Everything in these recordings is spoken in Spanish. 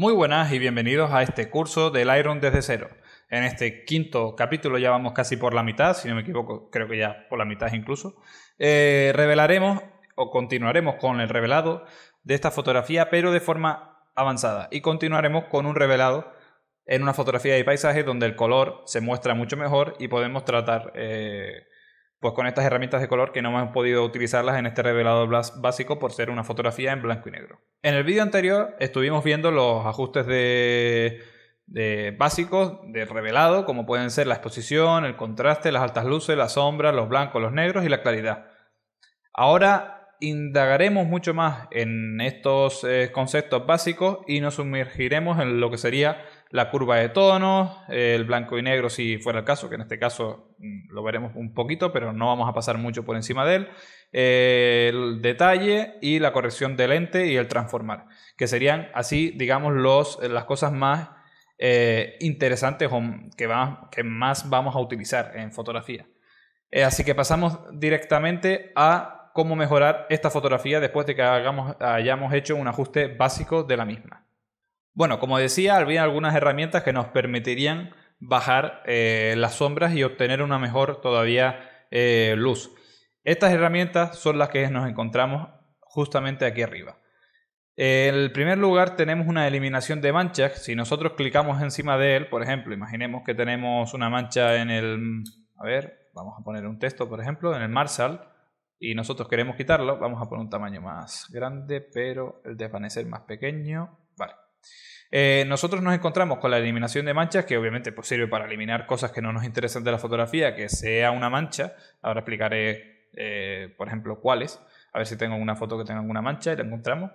Muy buenas y bienvenidos a este curso del Iron desde cero. En este quinto capítulo ya vamos casi por la mitad, si no me equivoco, creo que ya por la mitad incluso. Eh, revelaremos o continuaremos con el revelado de esta fotografía, pero de forma avanzada. Y continuaremos con un revelado en una fotografía de paisaje donde el color se muestra mucho mejor y podemos tratar eh, pues con estas herramientas de color que no hemos podido utilizarlas en este revelado básico por ser una fotografía en blanco y negro. En el vídeo anterior estuvimos viendo los ajustes de, básicos de revelado, como pueden ser la exposición, el contraste, las altas luces, las sombras, los blancos, los negros y la claridad. Ahora indagaremos mucho más en estos eh, conceptos básicos y nos sumergiremos en lo que sería la curva de tonos, el blanco y negro si fuera el caso, que en este caso mm, lo veremos un poquito, pero no vamos a pasar mucho por encima de él, eh, el detalle y la corrección del lente y el transformar, que serían así, digamos, los, eh, las cosas más eh, interesantes o que, que más vamos a utilizar en fotografía. así que pasamos directamente a cómo mejorar esta fotografía después de que hagamos, hayamos hecho un ajuste básico de la misma. Bueno, como decía, había algunas herramientas que nos permitirían bajar eh, las sombras y obtener una mejor todavía eh, luz. Estas herramientas son las que nos encontramos justamente aquí arriba. En primer lugar tenemos una eliminación de manchas. Si nosotros clicamos encima de él, por ejemplo, imaginemos que tenemos una mancha en el... A ver, vamos a poner un texto, por ejemplo, en el Marshall y nosotros queremos quitarlo, vamos a poner un tamaño más grande, pero el desvanecer más pequeño. Vale. Eh, nosotros nos encontramos con la eliminación de manchas, que obviamente pues, sirve para eliminar cosas que no nos interesan de la fotografía, que sea una mancha. Ahora explicaré, eh, por ejemplo, cuáles. A ver si tengo una foto que tenga alguna mancha y la encontramos.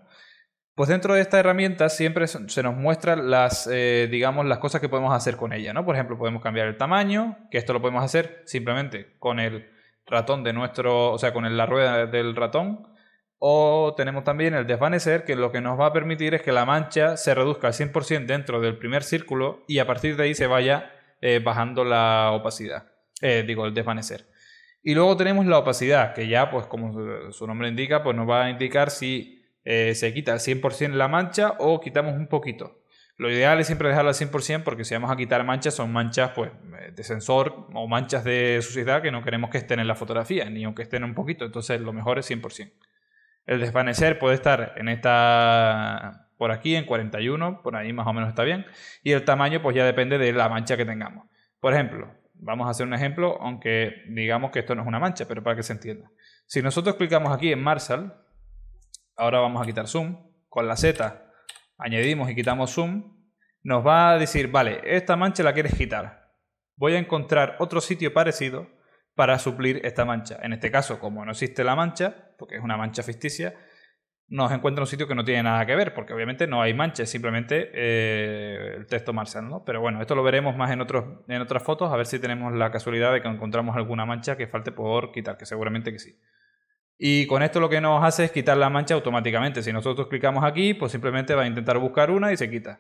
Pues dentro de esta herramienta siempre se nos muestran las, eh, digamos, las cosas que podemos hacer con ella, ¿no? Por ejemplo, podemos cambiar el tamaño, que esto lo podemos hacer simplemente con el ratón de nuestro, o sea, con la rueda del ratón, o tenemos también el desvanecer, que lo que nos va a permitir es que la mancha se reduzca al 100% dentro del primer círculo y a partir de ahí se vaya eh, bajando la opacidad. Eh, digo, el desvanecer. Y luego tenemos la opacidad, que ya, pues como su nombre indica, pues nos va a indicar si eh, se quita al 100% la mancha o quitamos un poquito. Lo ideal es siempre dejarla al 100% porque si vamos a quitar manchas son manchas pues, de sensor o manchas de suciedad que no queremos que estén en la fotografía, ni aunque estén un poquito. Entonces lo mejor es 100%. El desvanecer puede estar en esta por aquí, en 41, por ahí más o menos está bien. Y el tamaño pues ya depende de la mancha que tengamos. Por ejemplo, vamos a hacer un ejemplo, aunque digamos que esto no es una mancha, pero para que se entienda. Si nosotros clicamos aquí en Marshall, ahora vamos a quitar zoom, con la Z añadimos y quitamos zoom, nos va a decir, vale, esta mancha la quieres quitar. Voy a encontrar otro sitio parecido para suplir esta mancha. En este caso, como no existe la mancha, porque es una mancha ficticia, nos encuentra un sitio que no tiene nada que ver, porque obviamente no hay mancha, es simplemente eh, el texto Marshall, ¿no? Pero bueno, esto lo veremos más en, otros, en otras fotos, a ver si tenemos la casualidad de que encontramos alguna mancha que falte por quitar, que seguramente que sí. Y con esto lo que nos hace es quitar la mancha automáticamente. Si nosotros clicamos aquí, pues simplemente va a intentar buscar una y se quita.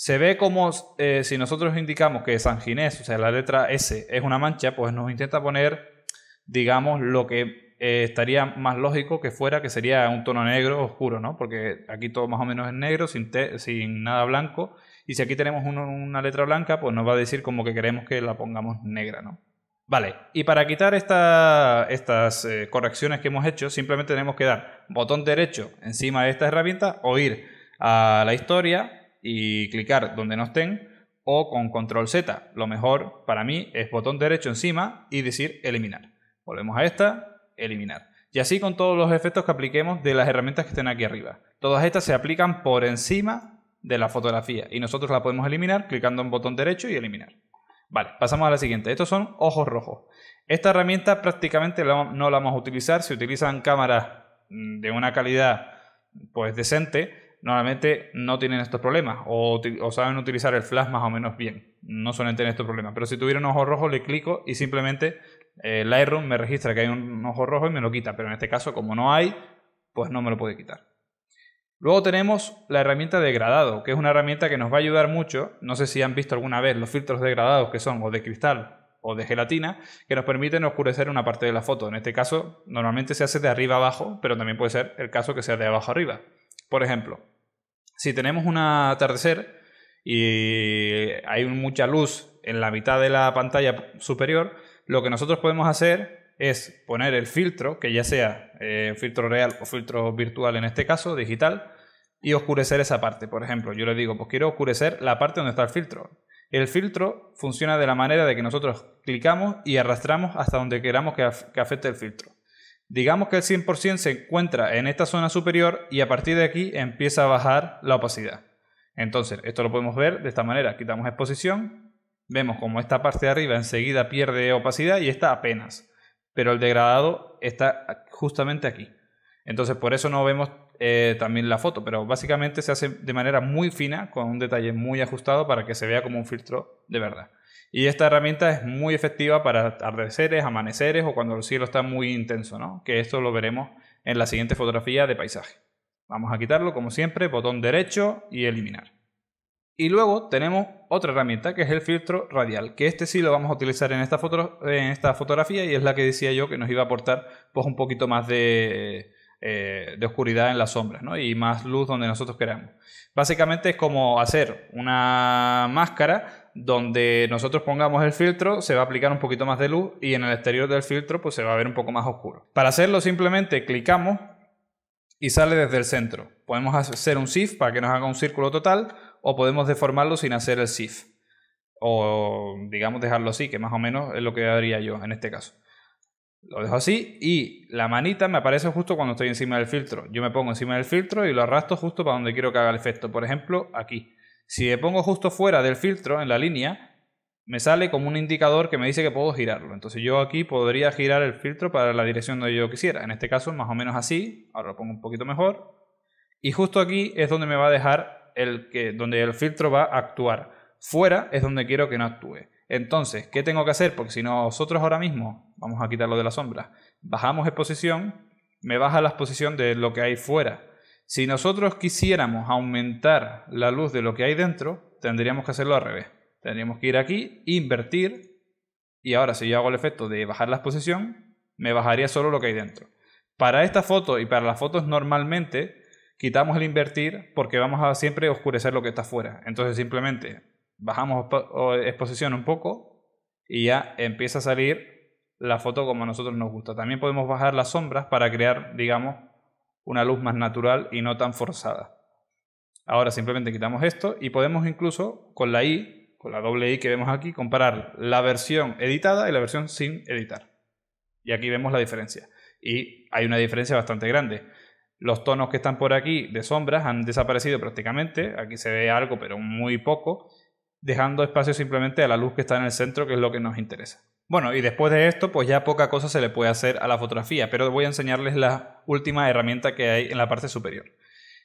Se ve como eh, si nosotros indicamos que San Ginés, o sea, la letra S es una mancha, pues nos intenta poner, digamos, lo que eh, estaría más lógico que fuera, que sería un tono negro oscuro, ¿no? Porque aquí todo más o menos es negro, sin, sin nada blanco. Y si aquí tenemos una letra blanca, pues nos va a decir como que queremos que la pongamos negra, ¿no? Vale, y para quitar estas eh, correcciones que hemos hecho, simplemente tenemos que dar botón derecho encima de esta herramienta o ir a la historia y clicar donde no estén o con control Z. Lo mejor para mí es botón derecho encima y decir eliminar. Volvemos a esta, eliminar. Y así con todos los efectos que apliquemos de las herramientas que estén aquí arriba. Todas estas se aplican por encima de la fotografía y nosotros la podemos eliminar clicando en botón derecho y eliminar. Vale, pasamos a la siguiente. Estos son ojos rojos. Esta herramienta prácticamente no la vamos a utilizar. si utilizan cámaras mm, de una calidad pues decente normalmente no tienen estos problemas o, saben utilizar el flash más o menos bien. No suelen tener estos problemas. Pero si tuviera un ojo rojo, le clico y simplemente el eh, Lightroom me registra que hay un ojo rojo y me lo quita. Pero en este caso, como no hay, pues no me lo puede quitar. Luego tenemos la herramienta degradado, que es una herramienta que nos va a ayudar mucho. No sé si han visto alguna vez los filtros degradados que son o de cristal o de gelatina, que nos permiten oscurecer una parte de la foto. En este caso, normalmente se hace de arriba abajo, pero también puede ser el caso que sea de abajo arriba. Por ejemplo, si tenemos un atardecer y hay mucha luz en la mitad de la pantalla superior, lo que nosotros podemos hacer es poner el filtro, que ya sea eh, filtro real o filtro virtual en este caso, digital, y oscurecer esa parte. Por ejemplo, yo le digo, pues quiero oscurecer la parte donde está el filtro. El filtro funciona de la manera de que nosotros clicamos y arrastramos hasta donde queramos que afecte el filtro. Digamos que el 100% se encuentra en esta zona superior y a partir de aquí empieza a bajar la opacidad. Entonces, esto lo podemos ver de esta manera. Quitamos exposición, vemos como esta parte de arriba enseguida pierde opacidad y está apenas. Pero el degradado está justamente aquí. Entonces, por eso no vemos eh, también la foto, pero básicamente se hace de manera muy fina, con un detalle muy ajustado para que se vea como un filtro de verdad. Y esta herramienta es muy efectiva para atardeceres, amaneceres o cuando el cielo está muy intenso, ¿no? Que esto lo veremos en la siguiente fotografía de paisaje. Vamos a quitarlo, como siempre, botón derecho y eliminar. Y luego tenemos otra herramienta que es el filtro radial, que este sí lo vamos a utilizar en esta, en esta fotografía y es la que decía yo que nos iba a aportar pues, un poquito más de, eh, de oscuridad en las sombras, ¿no? Y más luz donde nosotros queramos. Básicamente es como hacer una máscara donde nosotros pongamos el filtro, se va a aplicar un poquito más de luz y en el exterior del filtro pues se va a ver un poco más oscuro. Para hacerlo simplemente clicamos y sale desde el centro. Podemos hacer un shift para que nos haga un círculo total o podemos deformarlo sin hacer el shift. O digamos dejarlo así, que más o menos es lo que haría yo en este caso. Lo dejo así y la manita me aparece justo cuando estoy encima del filtro. Yo me pongo encima del filtro y lo arrastro justo para donde quiero que haga el efecto. Por ejemplo, aquí. Si me pongo justo fuera del filtro, en la línea, me sale como un indicador que me dice que puedo girarlo. Entonces yo aquí podría girar el filtro para la dirección donde yo quisiera. En este caso, más o menos así. Ahora lo pongo un poquito mejor. Y justo aquí es donde me va a dejar el que, donde el filtro va a actuar. Fuera es donde quiero que no actúe. Entonces, ¿qué tengo que hacer? Porque si nosotros ahora mismo, vamos a quitarlo de la sombra, bajamos exposición, me baja la exposición de lo que hay fuera. Si nosotros quisiéramos aumentar la luz de lo que hay dentro, tendríamos que hacerlo al revés. Tendríamos que ir aquí, invertir, y ahora si yo hago el efecto de bajar la exposición, me bajaría solo lo que hay dentro. Para esta foto y para las fotos normalmente quitamos el invertir porque vamos a siempre oscurecer lo que está fuera. Entonces simplemente bajamos exposición un poco y ya empieza a salir la foto como a nosotros nos gusta. También podemos bajar las sombras para crear, digamos, una luz más natural y no tan forzada. Ahora simplemente quitamos esto y podemos incluso con la I, con la doble I que vemos aquí, comparar la versión editada y la versión sin editar. Y aquí vemos la diferencia. Y hay una diferencia bastante grande. Los tonos que están por aquí de sombras han desaparecido prácticamente. Aquí se ve algo, pero muy poco dejando espacio simplemente a la luz que está en el centro, que es lo que nos interesa. Bueno, y después de esto, pues ya poca cosa se le puede hacer a la fotografía, pero voy a enseñarles la última herramienta que hay en la parte superior.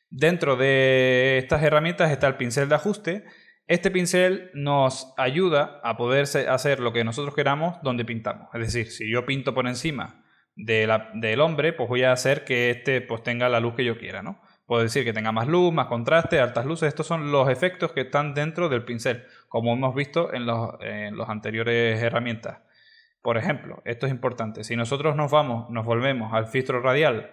Dentro de estas herramientas está el pincel de ajuste. Este pincel nos ayuda a poder hacer lo que nosotros queramos donde pintamos. Es decir, si yo pinto por encima la, del hombre, pues voy a hacer que este pues, tenga la luz que yo quiera, ¿no? Puedo decir que tenga más luz, más contraste, altas luces. Estos son los efectos que están dentro del pincel, como hemos visto en las los anteriores herramientas. Por ejemplo, esto es importante. Si nosotros nos vamos, nos volvemos al filtro radial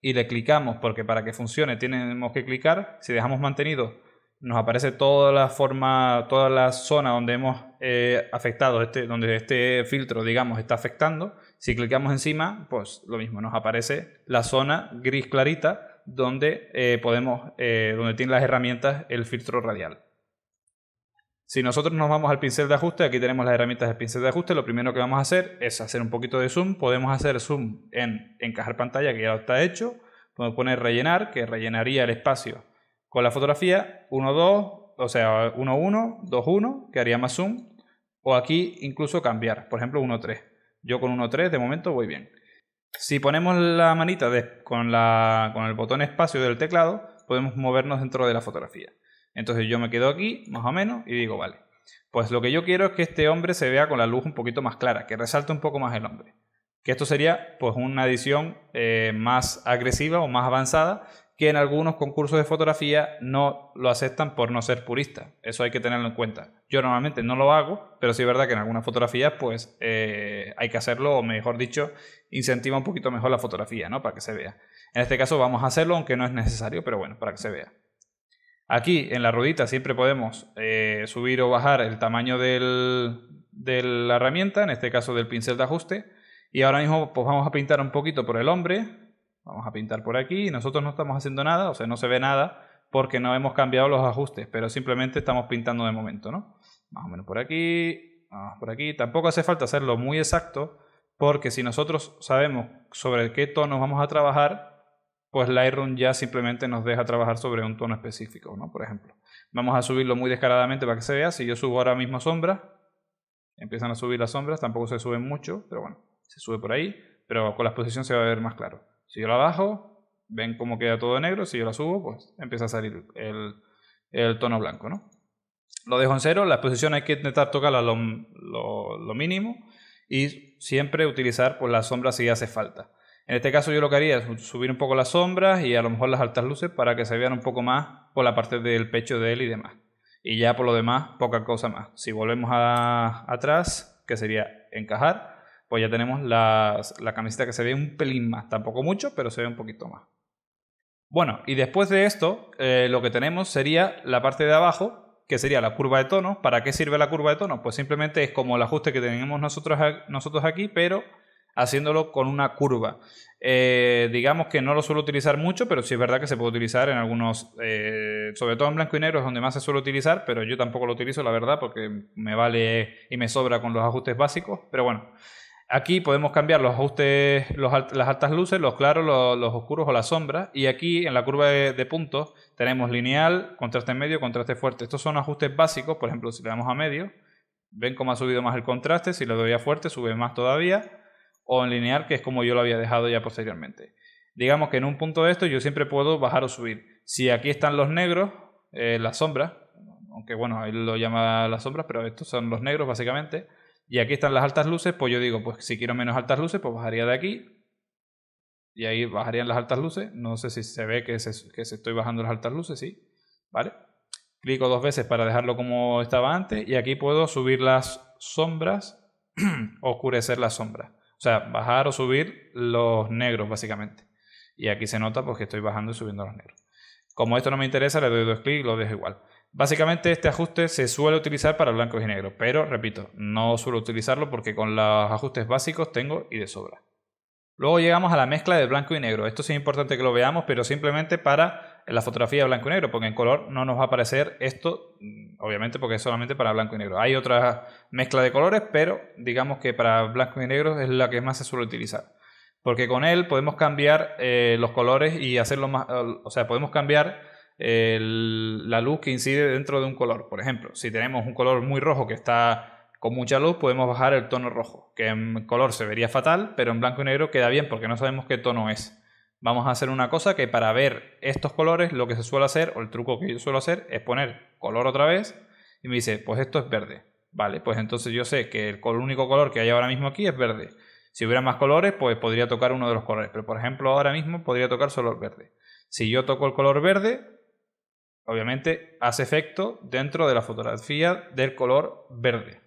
y le clicamos, porque para que funcione tenemos que clicar, si dejamos mantenido, nos aparece toda la forma, toda la zona donde hemos eh, afectado, este, donde este filtro, digamos, está afectando. Si clicamos encima, pues lo mismo, nos aparece la zona gris clarita donde eh, podemos, eh, donde tiene las herramientas el filtro radial. Si nosotros nos vamos al pincel de ajuste, aquí tenemos las herramientas del pincel de ajuste, lo primero que vamos a hacer es hacer un poquito de zoom, podemos hacer zoom en encajar pantalla, que ya está hecho, podemos poner rellenar, que rellenaría el espacio con la fotografía, 1, 2, o sea, 1, 1, 2, 1, que haría más zoom, o aquí incluso cambiar, por ejemplo 1, 3. Yo con 1, 3 de momento voy bien. Si ponemos la manita con, la, con el botón espacio del teclado, podemos movernos dentro de la fotografía. Entonces yo me quedo aquí, más o menos, y digo, vale, pues lo que yo quiero es que este hombre se vea con la luz un poquito más clara, que resalte un poco más el hombre. Que esto sería pues una edición eh, más agresiva o más avanzada que en algunos concursos de fotografía no lo aceptan por no ser purista. Eso hay que tenerlo en cuenta. Yo normalmente no lo hago, pero sí es verdad que en algunas fotografías pues eh, hay que hacerlo, o mejor dicho, incentiva un poquito mejor la fotografía, ¿no? Para que se vea. En este caso vamos a hacerlo, aunque no es necesario, pero bueno, para que se vea. Aquí en la ruedita siempre podemos eh, subir o bajar el tamaño de la herramienta, en este caso del pincel de ajuste. Y ahora mismo pues vamos a pintar un poquito por el hombre, Vamos a pintar por aquí. Nosotros no estamos haciendo nada, o sea, no se ve nada porque no hemos cambiado los ajustes, pero simplemente estamos pintando de momento, ¿no? Más o menos por aquí, vamos por aquí. Tampoco hace falta hacerlo muy exacto porque si nosotros sabemos sobre qué tonos vamos a trabajar, pues Lightroom ya simplemente nos deja trabajar sobre un tono específico, ¿no? Por ejemplo. Vamos a subirlo muy descaradamente para que se vea. Si yo subo ahora mismo sombras, empiezan a subir las sombras, tampoco se suben mucho, pero bueno, se sube por ahí, pero con la exposición se va a ver más claro. Si yo la bajo, ven cómo queda todo negro. Si yo la subo, pues empieza a salir el, tono blanco, Lo dejo en cero. La exposición hay que intentar tocarla lo, lo, mínimo y siempre utilizar por pues, la sombra si hace falta. En este caso yo lo que haría es subir un poco las sombras y a lo mejor las altas luces para que se vean un poco más por la parte del pecho de él y demás. Y ya por lo demás, poca cosa más. Si volvemos atrás, que sería encajar, pues ya tenemos la, la camiseta que se ve un pelín más, tampoco mucho, pero se ve un poquito más. Bueno, y después de esto, eh, lo que tenemos sería la parte de abajo, que sería la curva de tono. ¿Para qué sirve la curva de tono? Pues simplemente es como el ajuste que tenemos nosotros, nosotros aquí, pero haciéndolo con una curva. Eh, digamos que no lo suelo utilizar mucho, pero sí es verdad que se puede utilizar en algunos, eh, sobre todo en blanco y negro es donde más se suele utilizar, pero yo tampoco lo utilizo, la verdad, porque me vale y me sobra con los ajustes básicos. Pero bueno, Aquí podemos cambiar los ajustes, las altas luces, los claros, los, oscuros o las sombras. Y aquí en la curva de, puntos tenemos lineal, contraste medio, contraste fuerte. Estos son ajustes básicos. Por ejemplo, si le damos a medio, ven cómo ha subido más el contraste. Si le doy a fuerte, sube más todavía. O en lineal, que es como yo lo había dejado ya posteriormente. Digamos que en un punto de esto yo siempre puedo bajar o subir. Si aquí están los negros, eh, las sombras, aunque bueno, ahí lo llama las sombras, pero estos son los negros básicamente y aquí están las altas luces, pues yo digo, pues si quiero menos altas luces, pues bajaría de aquí. Y ahí bajarían las altas luces. No sé si se ve que que estoy bajando las altas luces, sí. ¿Vale? Clico dos veces para dejarlo como estaba antes. Y aquí puedo subir las sombras, oscurecer las sombras. O sea, bajar o subir los negros, básicamente. Y aquí se nota porque estoy bajando y subiendo los negros. Como esto no me interesa, le doy dos clics y lo dejo igual. Básicamente este ajuste se suele utilizar para blanco y negro, pero repito, no suelo utilizarlo porque con los ajustes básicos tengo y de sobra. Luego llegamos a la mezcla de blanco y negro. Esto es importante que lo veamos, pero simplemente para la fotografía de blanco y negro, porque en color no nos va a aparecer esto, mm, obviamente porque es solamente para blanco y negro. Hay otra mezcla de colores, pero digamos que para blanco y negro es la que más se suele utilizar. Porque con él podemos cambiar eh, los colores y hacerlo más, eh, o sea, podemos cambiar la luz que incide dentro de un color. Por ejemplo, si tenemos un color muy rojo que está con mucha luz, podemos bajar el tono rojo, que en color se vería fatal, pero en blanco y negro queda bien porque no sabemos qué tono es. Vamos a hacer una cosa que para ver estos colores lo que se suele hacer, o el truco que yo suelo hacer, es poner color otra vez y me dice, pues esto es verde. Vale, pues entonces yo sé que el único color que hay ahora mismo aquí es verde. Si hubiera más colores, pues podría tocar uno de los colores, pero por ejemplo ahora mismo podría tocar solo el verde. Si yo toco el color verde, obviamente hace efecto dentro de la fotografía del color verde.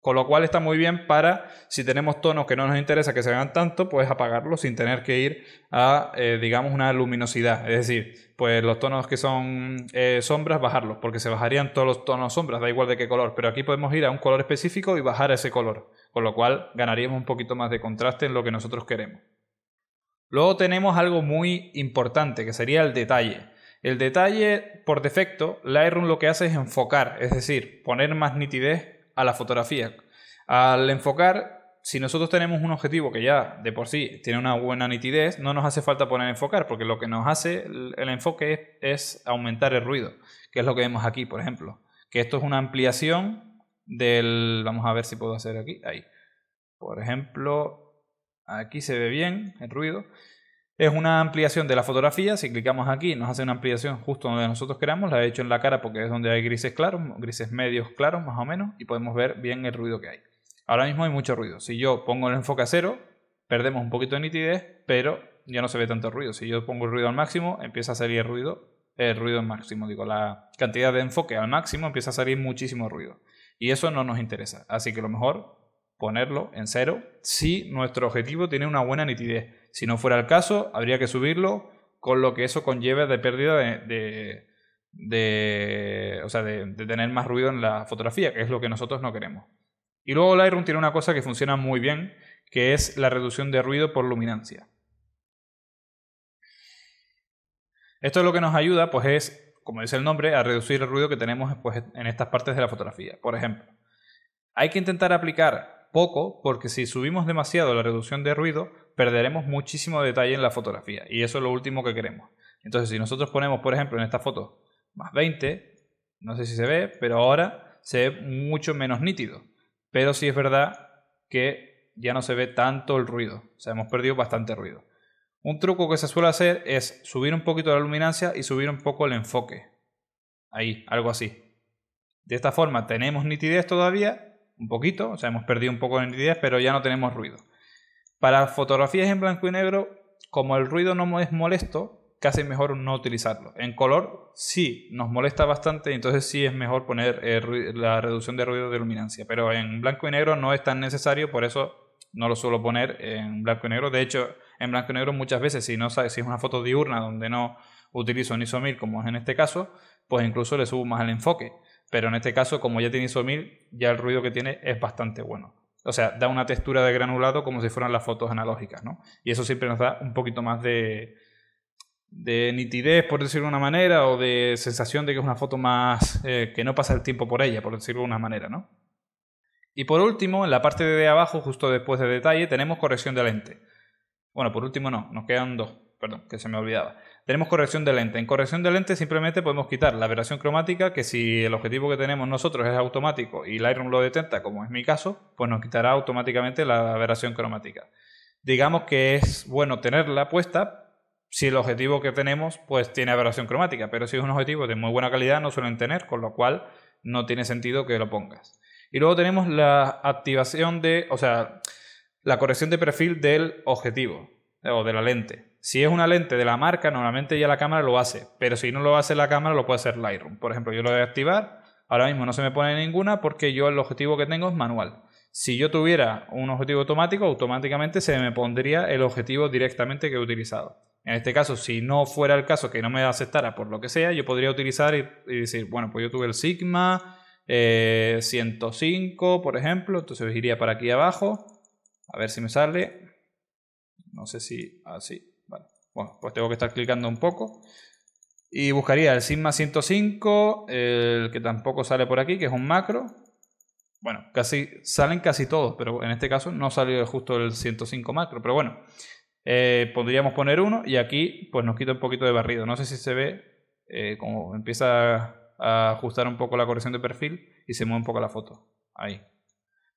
Con lo cual está muy bien para, si tenemos tonos que no nos interesa que se vean tanto, pues apagarlo sin tener que ir a, eh, digamos, una luminosidad. Es decir, pues los tonos que son eh, sombras, bajarlos, porque se bajarían todos los tonos sombras, da igual de qué color. Pero aquí podemos ir a un color específico y bajar ese color, con lo cual ganaríamos un poquito más de contraste en lo que nosotros queremos. Luego tenemos algo muy importante, que sería el detalle. El detalle por defecto, Lightroom lo que hace es enfocar, es decir, poner más nitidez a la fotografía. Al enfocar, si nosotros tenemos un objetivo que ya de por sí tiene una buena nitidez, no nos hace falta poner enfocar, porque lo que nos hace el enfoque es, aumentar el ruido, que es lo que vemos aquí, por ejemplo. Que esto es una ampliación del... Vamos a ver si puedo hacer aquí. Ahí. Por ejemplo, aquí se ve bien el ruido. Es una ampliación de la fotografía, si clicamos aquí nos hace una ampliación justo donde nosotros queramos, la he hecho en la cara porque es donde hay grises claros, grises medios claros más o menos, y podemos ver bien el ruido que hay. Ahora mismo hay mucho ruido, si yo pongo el enfoque a cero, perdemos un poquito de nitidez, pero ya no se ve tanto ruido. Si yo pongo el ruido al máximo, empieza a salir el ruido, el ruido al máximo, digo, la cantidad de enfoque al máximo empieza a salir muchísimo ruido. Y eso no nos interesa. Así que lo mejor ponerlo en cero si nuestro objetivo tiene una buena nitidez. Si no fuera el caso, habría que subirlo con lo que eso conlleve de pérdida de, de, o sea, de, tener más ruido en la fotografía, que es lo que nosotros no queremos. Y luego Lightroom tiene una cosa que funciona muy bien, que es la reducción de ruido por luminancia. Esto es lo que nos ayuda, pues es, como dice el nombre, a reducir el ruido que tenemos pues, en estas partes de la fotografía. Por ejemplo, hay que intentar aplicar poco, porque si subimos demasiado la reducción de ruido, perderemos muchísimo detalle en la fotografía. Y eso es lo último que queremos. Entonces, si nosotros ponemos, por ejemplo, en esta foto más 20, no sé si se ve, pero ahora se ve mucho menos nítido. Pero sí es verdad que ya no se ve tanto el ruido. O sea, hemos perdido bastante ruido. Un truco que se suele hacer es subir un poquito la luminancia y subir un poco el enfoque. Ahí, algo así. De esta forma tenemos nitidez todavía, un poquito, o sea, hemos perdido un poco de nitidez, pero ya no tenemos ruido. Para fotografías en blanco y negro, como el ruido no es molesto, casi mejor no utilizarlo. En color sí nos molesta bastante, entonces sí es mejor poner eh, la reducción de ruido de luminancia, pero en blanco y negro no es tan necesario, por eso no lo suelo poner en blanco y negro. De hecho, en blanco y negro muchas veces, si, no, si es una foto diurna donde no utilizo un ISO como es en este caso, pues incluso le subo más el enfoque. Pero en este caso, como ya tiene 1000, ya el ruido que tiene es bastante bueno. O sea, da una textura de granulado como si fueran las fotos analógicas, ¿no? Y eso siempre nos da un poquito más de, nitidez, por decirlo de una manera, o de sensación de que es una foto más eh, que no pasa el tiempo por ella, por decirlo de una manera, ¿no? Y por último, en la parte de abajo, justo después de detalle, tenemos corrección de lente. Bueno, por último no, nos quedan dos perdón, que se me olvidaba. Tenemos corrección de lente. En corrección de lente simplemente podemos quitar la aberración cromática, que si el objetivo que tenemos nosotros es automático y Lightroom lo detenta, como es mi caso, pues nos quitará automáticamente la aberración cromática. Digamos que es bueno tenerla puesta si el objetivo que tenemos pues tiene aberración cromática, pero si es un objetivo de muy buena calidad no suelen tener, con lo cual no tiene sentido que lo pongas. Y luego tenemos la activación de, o sea, la corrección de perfil del objetivo o de la lente. Si es una lente de la marca, normalmente ya la cámara lo hace, pero si no lo hace la cámara, lo puede hacer Lightroom. Por ejemplo, yo lo voy a activar, ahora mismo no se me pone ninguna porque yo el objetivo que tengo es manual. Si yo tuviera un objetivo automático, automáticamente se me pondría el objetivo directamente que he utilizado. En este caso, si no fuera el caso que no me aceptara por lo que sea, yo podría utilizar y, decir, bueno, pues yo tuve el Sigma 105, eh, por ejemplo, entonces iría para aquí abajo, a ver si me sale. No sé si así. Bueno, pues tengo que estar clicando un poco. Y buscaría el Sigma 105, el que tampoco sale por aquí, que es un macro. Bueno, casi, salen casi todos, pero en este caso no salió justo el 105 macro. Pero bueno, eh, podríamos poner uno y aquí pues nos quita un poquito de barrido. No sé si se ve eh, como empieza a ajustar un poco la corrección de perfil y se mueve un poco la foto. Ahí.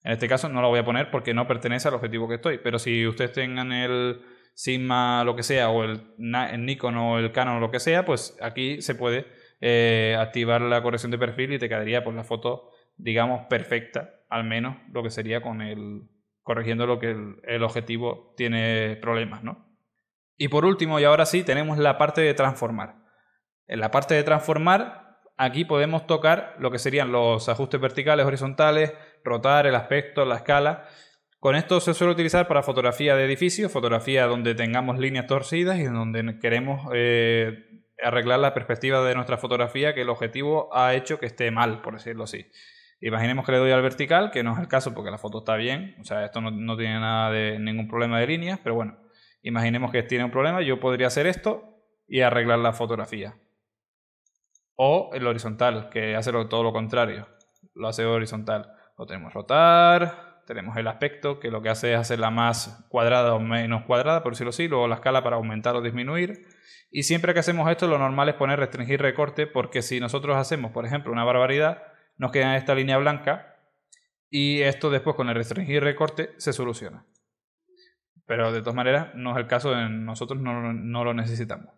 En este caso no la voy a poner porque no pertenece al objetivo que estoy. Pero si ustedes tengan el Sigma, lo que sea, o el, Nikon o el Canon o lo que sea, pues aquí se puede eh, activar la corrección de perfil y te quedaría pues, la foto, digamos, perfecta, al menos lo que sería con el corrigiendo lo que el, objetivo tiene problemas, ¿no? Y por último, y ahora sí, tenemos la parte de transformar. En la parte de transformar, aquí podemos tocar lo que serían los ajustes verticales, horizontales, rotar el aspecto, la escala. Con esto se suele utilizar para fotografía de edificios, fotografía donde tengamos líneas torcidas y donde queremos eh, arreglar la perspectiva de nuestra fotografía que el objetivo ha hecho que esté mal, por decirlo así. Imaginemos que le doy al vertical, que no es el caso porque la foto está bien, o sea, esto no, no tiene nada de ningún problema de líneas, pero bueno, imaginemos que tiene un problema, yo podría hacer esto y arreglar la fotografía. O el horizontal, que hace todo lo contrario, lo hace horizontal. Lo tenemos rotar, tenemos el aspecto, que lo que hace es hacerla más cuadrada o menos cuadrada, por decirlo así, luego la escala para aumentar o disminuir. Y siempre que hacemos esto, lo normal es poner restringir recorte, porque si nosotros hacemos, por ejemplo, una barbaridad, nos queda esta línea blanca y esto después con el restringir recorte se soluciona. Pero de todas maneras, no es el caso, nosotros no lo necesitamos.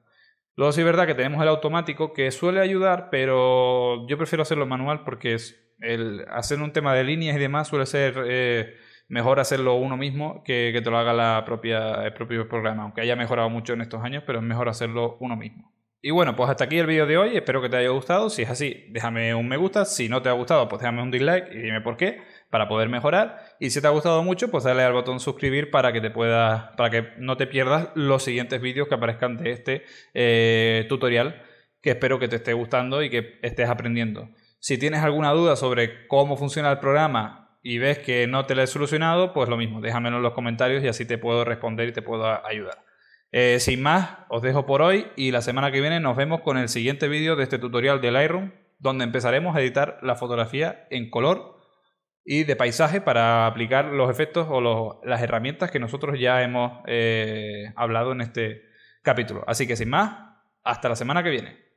Luego sí es verdad que tenemos el automático que suele ayudar, pero yo prefiero hacerlo manual porque el hacer un tema de líneas y demás suele ser eh, mejor hacerlo uno mismo que que te lo haga la propia, el propio programa, aunque haya mejorado mucho en estos años, pero es mejor hacerlo uno mismo. Y bueno, pues hasta aquí el vídeo de hoy, espero que te haya gustado, si es así, déjame un me gusta, si no te ha gustado, pues déjame un dislike y dime por qué para poder mejorar. Y si te ha gustado mucho, pues dale al botón suscribir para que te para que no te pierdas los siguientes vídeos que aparezcan de este eh, tutorial, que espero que te esté gustando y que estés aprendiendo. Si tienes alguna duda sobre cómo funciona el programa y ves que no te la he solucionado, pues lo mismo, déjamelo en los comentarios y así te puedo responder y te puedo ayudar. Eh, sin más, os dejo por hoy y la semana que viene nos vemos con el siguiente vídeo de este tutorial de Lightroom, donde empezaremos a editar la fotografía en color y de paisaje para aplicar los efectos o las herramientas que nosotros ya hemos eh, hablado en este capítulo. Así que sin más, hasta la semana que viene.